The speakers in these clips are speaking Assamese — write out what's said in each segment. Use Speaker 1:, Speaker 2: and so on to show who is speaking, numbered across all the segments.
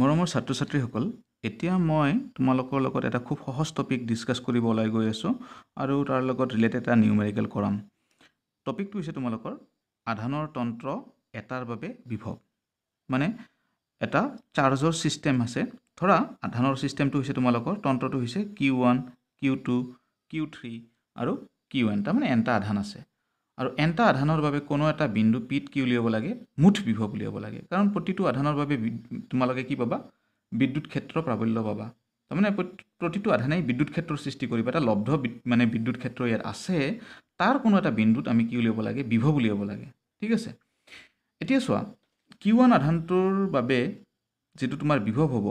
Speaker 1: মৰমৰ ছাত্ৰ ছাত্ৰীসকল এতিয়া মই তোমালোকৰ লগত এটা খুব সহজ টপিক ডিছকাছ কৰিব ওলাই গৈ আছোঁ আৰু তাৰ লগত ৰিলেটেড এটা নিউমেৰিকেল কৰাম টপিকটো হৈছে তোমালোকৰ আধানৰ তন্ত্ৰ এটাৰ বাবে বিভৱ মানে এটা চাৰ্জৰ ছিষ্টেম আছে ধৰা আধানৰ ছিষ্টেমটো হৈছে তোমালোকৰ তন্ত্ৰটো হৈছে Q one Q two Q three আৰু কিউ এন তাৰমানে এনটা আধান আছে আৰু এটা আধানৰ বাবে কোনো এটা বিন্দু পিত কি উলিয়াব লাগে মুঠ বিভৱ উলিয়াব লাগে কাৰণ প্ৰতিটো আধানৰ বাবে তোমালোকে কি পাবা বিদ্যুৎ ক্ষেত্ৰ প্ৰাবল্য পাবা তাৰমানে প্ৰতিটো আধানেই বিদ্যুৎ ক্ষেত্ৰৰ সৃষ্টি কৰিব এটা লব্ধ মানে বিদ্যুৎ ক্ষেত্ৰ ইয়াত আছে তাৰ কোনো এটা বিন্দুত আমি কি উলিয়াব লাগে বিভৱ উলিয়াব লাগে ঠিক আছে এতিয়া চোৱা কিউ ওৱান আধানটোৰ বাবে যিটো তোমাৰ বিভৱ হ'ব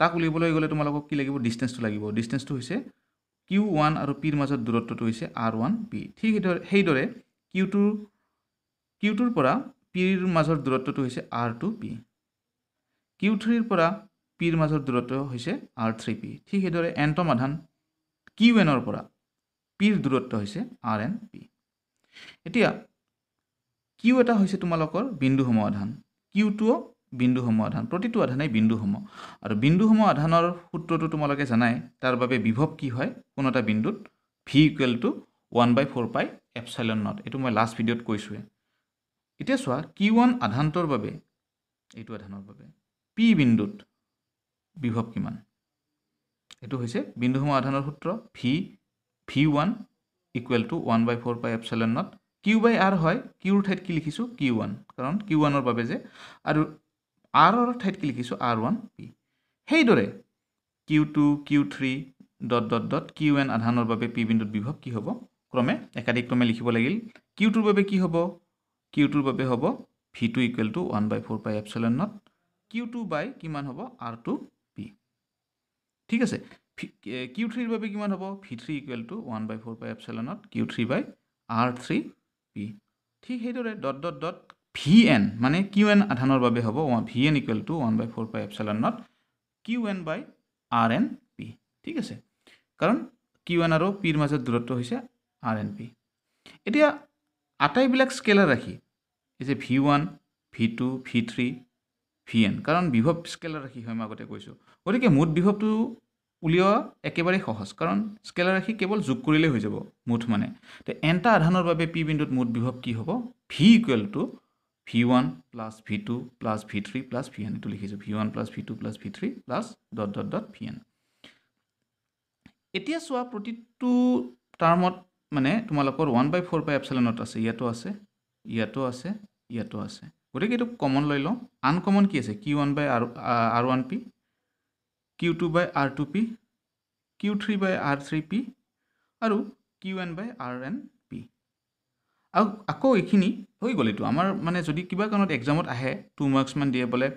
Speaker 1: তাক উলিয়াবলৈ গ'লে তোমালোকক কি লাগিব ডিষ্টেঞ্চটো লাগিব ডিষ্টেঞ্চটো হৈছে কিউ ওৱান আৰু পিৰ মাজত দূৰত্বটো হৈছে আৰ ওৱান পি ঠিক সেইদৰে সেইদৰে কিউ টুৰ পৰা পিৰ মাজৰ দূৰত্বটো হৈছে আৰ টু পি কিউ থ্ৰীৰ পৰা পিৰ মাজৰ দূৰত্ব হৈছে আৰ থ্ৰী পি ঠিক সেইদৰে এণ্টম আধান কিউ এনৰ পৰা পিৰ দূৰত্ব হৈছে আৰ এন পি এতিয়া কিউ এটা হৈছে তোমালোকৰ বিন্দু সম আধান কিউটোও বিন্দু সম আধান প্ৰতিটো আধানেই বিন্দু সম আৰু বিন্দু সম আধানৰ সূত্ৰটো তোমালোকে জানাই তাৰ বাবে বিভৱ কি হয় কোনো এটা বিন্দুত V equal to one by four pi epsilon naught এইটো মই লাষ্ট ভিডিঅ'ত কৈছোঁৱে এতিয়া চোৱা কিউ ওৱান আধান্তৰ বাবে এইটো আধানৰ বাবে পি বিন্দুত বিভৱ কিমান এইটো হৈছে বিন্দুসমূহ আধানৰ সূত্ৰ V V one equal to one by four pi epsilon naught Q by R হয় কিউৰ ঠাইত কি লিখিছোঁ কিউ ওৱান কাৰণ কিউ ওৱানৰ বাবে যে আৰু আৰৰ ঠাইত কি লিখিছোঁ আৰ ওৱান পি সেইদৰে Q two Q three dot dot dot Q N আধানৰ বাবে পি বিন্দুত বিভৱ কি হ'ব ক্ৰমে একাধিক ক্ৰমে লিখিব লাগিল কিউ টুৰ বাবে কি হ'ব কিউ টুৰ বাবে হ'ব V two equal to one by four pi epsilon naught Q two by কিমান হ'ব আৰ টু পি ঠিক আছে কিউ থ্ৰীৰ বাবে কিমান হ'ব V three equal to one by four pi epsilon naught Q three by R three P ঠিক সেইদৰে dot dot dot V N মানে কিউ এন আধানৰ বাবে হ'ব V N equal to one by four pi epsilon naught Q N by R N P ঠিক আছে কাৰণ কিউ এন আৰু পিৰ মাজত দূৰত্ব হৈছে আৰ এন পি এতিয়া আটাইবিলাক স্কেলাৰ ৰাখি যে V one V two V three V N কাৰণ বিভৱ স্কেলাৰ ৰাখি হয় মই আগতে কৈছোঁ গতিকে মুঠ বিভৱটো উলিওৱা একেবাৰেই সহজ কাৰণ স্কেলাৰ ৰাখি কেৱল যোগ কৰিলেই হৈ যাব মুঠ মানে এটা আধানৰ বাবে পি বিন্দুত মুঠ বিভৱ কি হ'ব V equal to V one plus V two plus V three plus V N এইটো লিখিছোঁ V one plus V two plus V three plus dot dot dot V N এতিয়া চোৱা প্ৰতিটো টাৰ্মত মানে তোমালোকৰ ওৱান বাই ফ'ৰ পাই এপচেলনত আছে ইয়াতো আছে ইয়াতো আছে ইয়াতো আছে গতিকে এইটো কমন লৈ লওঁ আনকমন কি আছে Q one by R R one P Q two by R two P Q three by R three P আৰু Q N by R N P আৰু আকৌ এইখিনি হৈ গ'ল এইটো আমাৰ মানে যদি কিবা কাৰণত এক্সামত আহে টু মাৰ্কছমেন দিয়ে বোলে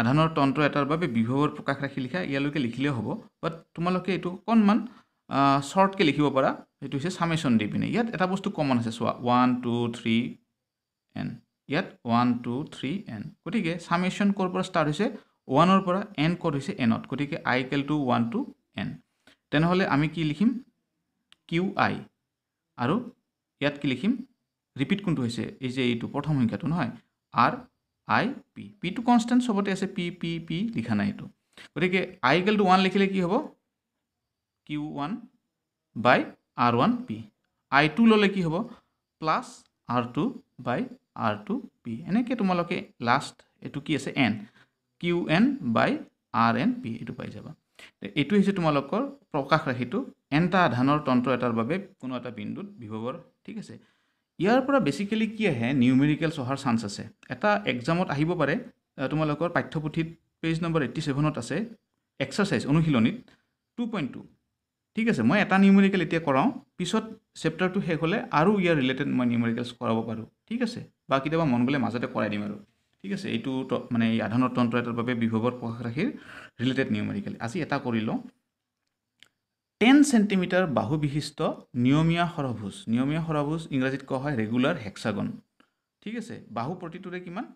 Speaker 1: আধানৰ তন্ত্ৰ এটাৰ বাবে বিভৱৰ প্ৰকাশ ৰাখি লিখা ইয়ালৈকে লিখিলেই হ'ব বাট তোমালোকে এইটো অকণমান শ্বৰ্টকৈ লিখিব পাৰা সেইটো হৈছে চামেশ্যন দি পিনে ইয়াত এটা বস্তু কমন আছে চোৱা ওৱান টু থ্ৰী এন ইয়াত ওৱান টু থ্ৰী এন গতিকে চামেশ্যন ক'ৰ পৰা ষ্টাৰ্ট হৈছে ওৱানৰ পৰা এন ক'ত হৈছে এনত গতিকে I equal to one to N তেনেহ'লে আমি কি লিখিম কিউ আই আৰু ইয়াত কি লিখিম ৰিপিট কোনটো হৈছে এই যে এইটো প্ৰথম সংখ্যাটো নহয় আৰ আই পি পিটো কনষ্টেণ্ট চবতে আছে পি পি পি লিখা নাই এইটো গতিকে আই কেল টু ওৱান লিখিলে কি হ'ব Q one by R one P I two ললে কি হব plus R two by R two P এনেকে তোমালকে লাস্ট এটু কি আছে N Q N by R N P এই পাই যাবা এইটো হৈছে তোমালোকৰ প্ৰকাশ ৰাশিটো এনটা ধানৰ তন্ত্ৰ এটাৰ বাবে কোনো এটা বিন্দুত বিভৱৰ ঠিক আছে ইয়াৰ পৰা বেছিকেলি কি আহে নিউমেৰিকেলচ অহাৰ চান্স আছে এটা এক্সামত আহিব পাৰে তোমালোকৰ পাঠ্যপুথিত পেজ নম্বৰ এইটি ছেভেনত আছে এক্সাৰচাইজ অনুশীলনীত টু পইণ্ট টু ঠিক আছে মই এটা নিউমেৰিকেল এতিয়া কৰাওঁ পিছত চেপ্টাৰটো শেষ হ'লে আৰু ইয়াৰ ৰিলেটেড মই নিউমেৰিকেলছ কৰাব পাৰোঁ ঠিক আছে বা কেতিয়াবা মন গ'লে মাজতে কৰাই দিম আৰু ঠিক আছে এইটো মানে এই আধানৰ তন্ত্ৰ এটাৰ বাবে বিভৱৰ প্ৰকাশ ৰাখিৰ ৰিলেটেড নিউমেৰিকেল আজি এটা কৰি লওঁ টেন চেণ্টিমিটাৰ বাহু বিশিষ্ট নিয়মীয়া সৰভোজ নিয়মীয়া সৰভোজ ইংৰাজীত কোৱা হয় ৰেগুলাৰ হেক্সাগন ঠিক আছে বাহু প্ৰতিটোৰে কিমান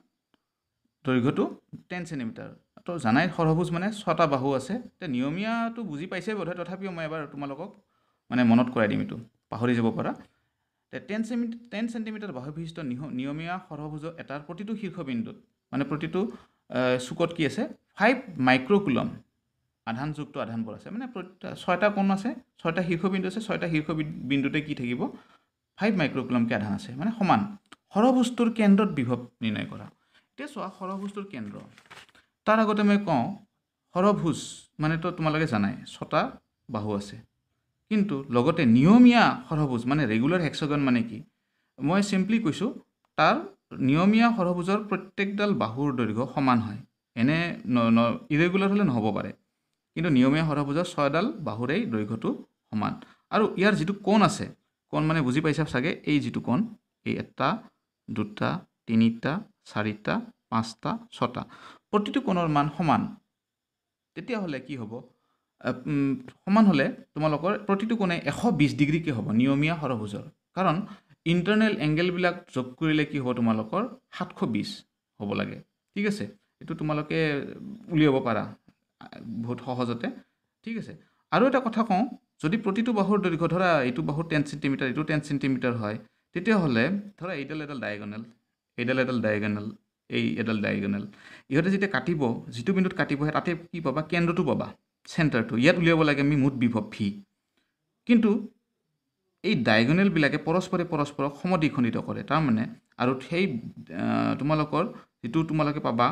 Speaker 1: দৈৰ্ঘ্যটো টেন চেণ্টিমিটাৰ তো জানাই সৰহভোজ মানে ছটা বাহু আছে এতিয়া নিয়মীয়াটো বুজি পাইছে বোধহয় তথাপিও মই এবাৰ তোমালোকক মানে মনত কৰাই দিম এইটো পাহৰি যাব পৰা এতিয়া টেন চেণ্টিমিটাৰ টেন চেণ্টিমিটাৰ বাহু বিশিষ্ট নিয়মীয়া সৰহভোজ এটাৰ প্ৰতিটো শীৰ্ষবিন্দুত মানে প্ৰতিটো চুকত কি আছে ফাইভ মাইক্ৰ'কুলম আধানযুক্ত আধানবোৰ আছে মানে ছয়টা কোন আছে ছয়টা শীৰ্ষবিন্দু আছে ছয়টা শীৰ্ষ বিন্দুতে কি থাকিব ফাইভ মাইক্ৰ'কুলমকৈ আধান আছে মানে সমান সৰভোজটোৰ কেন্দ্ৰত বিভৱ নিৰ্ণয় কৰা এতিয়া চোৱা সৰভোজটোৰ কেন্দ্ৰ তাৰ আগতে মই কওঁ সৰভোজ মানেতো তোমালোকে জানাই ছটা বাহু আছে কিন্তু লগতে নিয়মীয়া সৰভোজ মানে ৰেগুলাৰ হেক্সগন মানে কি মই চিম্পলি কৈছোঁ তাৰ নিয়মীয়া সৰভোজৰ প্ৰত্যেকডাল বাহুৰ দৈৰ্ঘ্য সমান হয় এনে ইৰেগুলাৰ হ'লে নহ'ব পাৰে কিন্তু নিয়মীয়া সৰভোজৰ ছয়ডাল বাহুৰেই দৈৰ্ঘ্যটো সমান আৰু ইয়াৰ যিটো কণ আছে কোণ মানে বুজি পাইছা চাগে এই যিটো কোণ এই এটা দুটা তিনিটা চাৰিটা পাঁচটা ছটা প্ৰতিটো কোণৰ মান সমান তেতিয়াহ'লে কি হ'ব সমান হ'লে তোমালোকৰ প্ৰতিটো কোণে এশ বিছ ডিগ্ৰীকে হ'ব নিয়মীয়া সৰভোজৰ কাৰণ ইণ্টাৰনেল এংগেলবিলাক যোগ কৰিলে কি হ'ব তোমালোকৰ সাতশ বিছ হ'ব লাগে ঠিক আছে এইটো তোমালোকে উলিয়াব পাৰা বহুত সহজতে ঠিক আছে আৰু এটা কথা কওঁ যদি প্ৰতিটো বাহুৰ দৈৰ্ঘ্য ধৰা এইটো বাহু টেন চেণ্টিমিটাৰ এইটো টেন চেণ্টিমিটাৰ হয় তেতিয়াহ'লে ধৰা এইডাল এডাল ডায়েগনেল এইডাল এডাল ডায়েগনেল এই এডাল ডায়েগনেল ইহঁতে যেতিয়া কাটিব যিটো বিন্দুত কাটিব সেই তাতে কি পাবা কেন্দ্ৰটো পাবা চেণ্টাৰটো ইয়াত উলিয়াব লাগে আমি মুঠ বিভৱ ভি কিন্তু এই ডায়েগনেলবিলাকে পৰস্পৰে পৰস্পৰক সমদিখণ্ডিত কৰে তাৰমানে আৰু সেই তোমালোকৰ যিটো তোমালোকে পাবা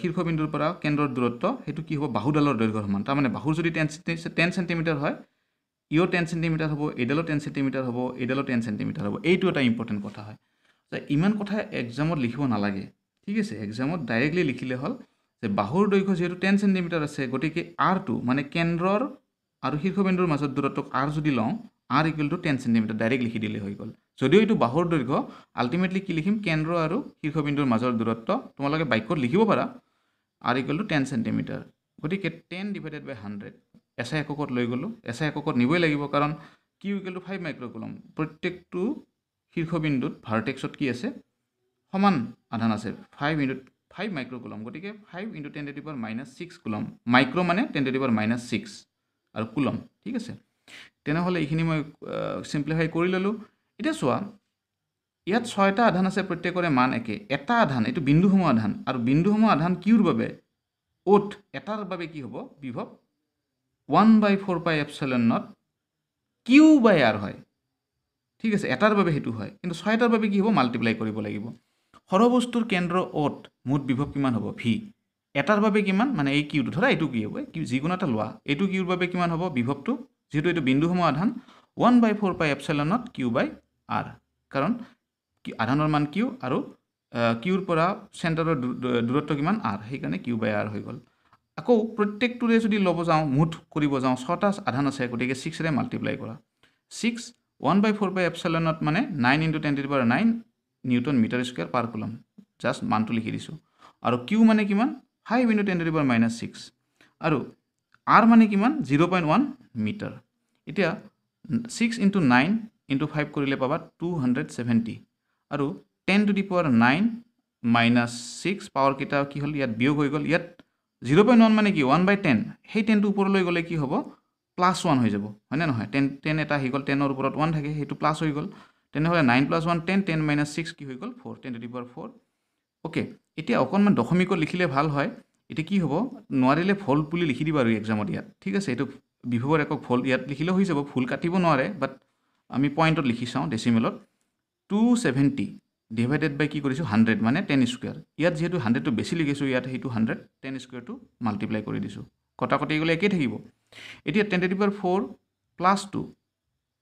Speaker 1: শীৰ্ষবিন্দুৰ পৰা কেন্দ্ৰৰ দূৰত্ব সেইটো কি হ'ব বাহুডালৰ দৈৰ্ঘ্য সমান তাৰমানে বাহু যদি টেন টেন চেণ্টিমিটাৰ হয় ইও টেন চেণ্টিমিটাৰ হ'ব এইডালো টেন চেণ্টিমিটাৰ হ'ব এইডালো টেন চেণ্টিমিটাৰ হ'ব এইটো এটা ইম্পৰ্টেণ্ট কথা হয় যে ইমান কথা এক্সামত লিখিব নালাগে ঠিক আছে এক্সামত ডাইৰেক্টলি লিখিলে হ'ল যে বাহুৰ দৈৰ্ঘ্য যিহেতু টেন চেণ্টিমিটাৰ আছে গতিকে আৰটো মানে কেন্দ্ৰৰ আৰু শীৰ্ষবিন্দুৰ মাজত দূৰত্বক আৰ যদি লওঁ R equal to ten centimetre direct লিখি দিলে হৈ গ'ল যদিও এইটো বাহুৰ দৈৰ্ঘ্য আল্টিমেটলি কি লিখিম কেন্দ্ৰ আৰু শীৰ্ষবিন্দুৰ মাজৰ দূৰত্ব তোমালোকে বাক্যত লিখিব পাৰা R equal to ten centimetre গতিকে ten divided by hundred SI এককত লৈ গ'লোঁ এছাই এককত নিবই লাগিব কাৰণ Q equal to five microcoulomb প্ৰত্যেকটো শীৰ্ষবিন্দুত ভাৰটেক্সত কি আছে সমান আধান আছে ফাইভ ইণ্টু ফাইভ মাইক্ৰ'কুলম গতিকে ফাইভ ইণ্টু টেন ডেটিভৰ মাইনাছ ছিক্স কুলম মাইক্ৰ' মানে টেন ডেটিভৰ মাইনাছ ছিক্স আৰু কুলম ঠিক আছে তেনেহ'লে এইখিনি মই ছিম্প্লিফাই কৰি ল'লোঁ এতিয়া চোৱা ইয়াত ছয়টা আধান আছে প্ৰত্যেকৰে মান একে এটা আধান এইটো বিন্দুসমূহ আধান আৰু বিন্দুসমূহ আধান কিৰ বাবে অ'ত এটাৰ বাবে কি হ'ব বিভৱ ওৱান বাই ফ'ৰ পাই এপচলেনত কিউ বাই আৰ হয় ঠিক আছে এটাৰ বাবে সেইটো হয় কিন্তু ছয়টাৰ বাবে কি হ'ব মাল্টিপ্লাই কৰিব লাগিব সৰবস্তুৰ কেন্দ্ৰ অ'ত মুঠ বিভৱ কিমান হ'ব ভি এটাৰ বাবে কিমান মানে এই কিউটো ধৰা এইটো কি হ'ব যিকোনো এটা লোৱা এইটো কিউৰ বাবে কিমান হ'ব বিভৱটো যিহেতু এইটো বিন্দুসমূহ আধান one by four pi এপচেলনত Q by R কাৰণ আধানৰ মান কিউ আৰু কিউৰ পৰা চেণ্টাৰৰ দূৰত্ব কিমান আৰ সেইকাৰণে কিউ বাই আৰ হৈ গ'ল আকৌ প্ৰত্যেকটোৰে যদি ল'ব যাওঁ মুঠ কৰিব যাওঁ ছটা আধান আছে গতিকে ছিক্সেৰে মাল্টিপ্লাই কৰা six one by four pi এপচেলনত মানে নাইন ইণ্টু টেন টিৰ পৰা nine newton metre square per coulomb just মানটো লিখি দিছোঁ আৰু কিউ মানে কিমান ফাইভ ইনটু টেন ৰিবাৰ মাইনাছ ছিক্স আৰু আৰ মানে কিমান জিৰ' পইণ্ট ওৱান মিটাৰ এতিয়া six into nine into five কৰিলে পাবা টু হাণ্ড্ৰেড ছেভেণ্টি আৰু ten to the power nine minus six পাৱাৰকেইটা কি হ'ল ইয়াত বিয়োগ হৈ গ'ল ইয়াত জিৰ' পইণ্ট ওৱান মানে কি ওৱান বাই টেন সেই টেনটো ওপৰলৈ গ'লে কি হ'ব প্লাছ ওৱান হৈ যাব হয়নে নহয় টেন টেন এটা আহি গ'ল টেনৰ ওপৰত ওৱান থাকে সেইটো প্লাছ হৈ গ'ল তেনেহ'লে nine plus one ten ten minus six কি হৈ গ'ল four ten to the four okay এতিয়া অকণমান দশমিকত লিখিলে ভাল হয় এতিয়া কি হ'ব নোৱাৰিলে ফল বুলি লিখি দিব আৰু এক্সামত ইয়াত ঠিক আছে এইটো বিভুৱৰ একক ফল ইয়াত লিখিলেও হৈ যাব ফুল কাটিব নোৱাৰে বাট আমি পইণ্টত লিখি চাওঁ ডেচিমেলত টু ছেভেণ্টি ডিভাইডেড বাই কি কৰিছোঁ হাণ্ড্ৰেড মানে টেন স্কুৱেৰ ইয়াত যিহেতু হাণ্ড্ৰেডটো বেছি লিখিছোঁ ইয়াত সেইটো হাণ্ড্ৰেড টেন স্কুৱেৰটো মাল্টিপ্লাই কৰি দিছোঁ কটা কটি গ'লে একেই থাকিব এতিয়া ten to the four plus two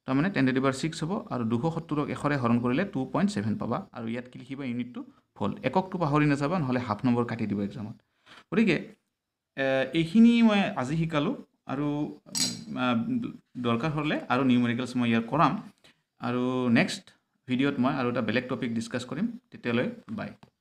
Speaker 1: তাৰমানে টেন টু দি ছিক্স হ'ব আৰু দুশ সত্তৰক এশৰে হৰণ কৰিলে টু পইণ্ট ছেভেন পাবা আৰু ইয়াত কি লিখিবা ইউনিটটো ফল এককটো পাহৰি নাযাবা নহ'লে হাফ নম্বৰ কাটি দিব এক্সামত গতিকে এইখিনি মই আজি শিকালোঁ আৰু দৰকাৰ হ'লে আৰু নিউ মেডিকেলছ মই ইয়াৰ কৰাম আৰু নেক্সট ভিডিঅ'ত মই আৰু এটা বেলেগ টপিক ডিছকাছ কৰিম তেতিয়ালৈ বাই